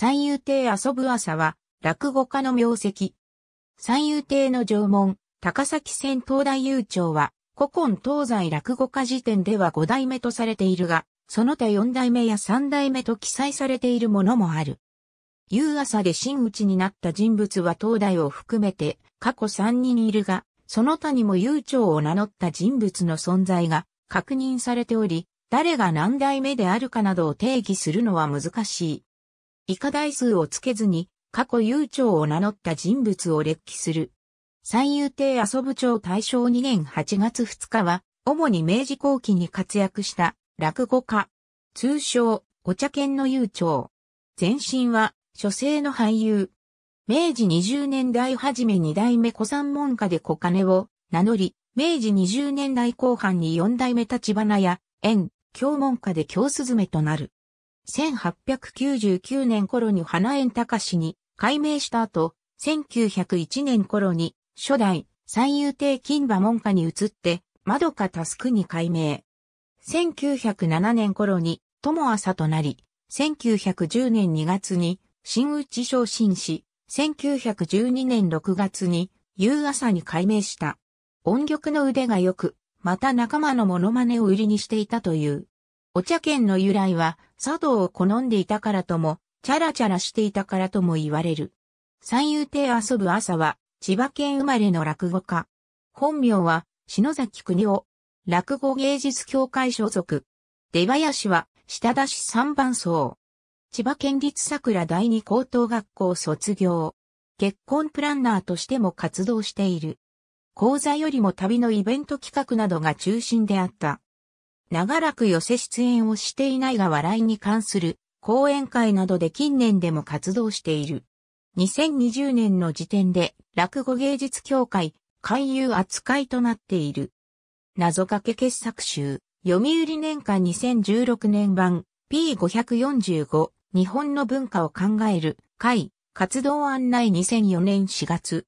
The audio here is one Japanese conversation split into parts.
三遊亭遊ぶ朝は、落語家の名跡。三遊亭の縄文、高崎線東大悠長は、古今東西落語家辞典では五代目とされているが、その他四代目や三代目と記載されているものもある。夕朝で真打ちになった人物は東大を含めて過去三人いるが、その他にも悠長を名乗った人物の存在が確認されており、誰が何代目であるかなどを定義するのは難しい。以下台数をつけずに、過去悠長を名乗った人物を列記する。三遊亭遊部長大正2年8月2日は、主に明治後期に活躍した落語家。通称、お茶犬の悠長。前身は、書生の俳優。明治20年代初め二代目小三門下で小金を名乗り、明治20年代後半に四代目立花や、縁、京門下で京すずめとなる。1899年頃に花園隆に改名した後、1901年頃に初代三遊亭金馬門下に移って、窓かタスクに改名。1907年頃に友朝となり、1910年2月に新内昇進し、1912年6月に夕朝に改名した。音曲の腕が良く、また仲間のモノマネを売りにしていたという。お茶券の由来は、茶道を好んでいたからとも、チャラチャラしていたからとも言われる。三遊亭遊ぶ朝は、千葉県生まれの落語家。本名は、篠崎国夫。落語芸術協会所属。出林は、下田市三番荘。千葉県立桜第二高等学校卒業。結婚プランナーとしても活動している。講座よりも旅のイベント企画などが中心であった。長らく寄せ出演をしていないが笑いに関する講演会などで近年でも活動している。2020年の時点で落語芸術協会勧誘扱いとなっている。謎かけ傑作集、読売年間2016年版 P545 日本の文化を考える会活動案内2004年4月。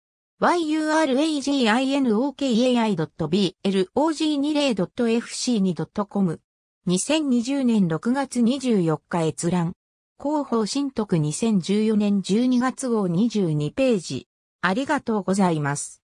y u r a g i n o k a i b l o g f c c o m 2 0 2 0年6月24日閲覧。広報新徳2014年12月号22ページ。ありがとうございます。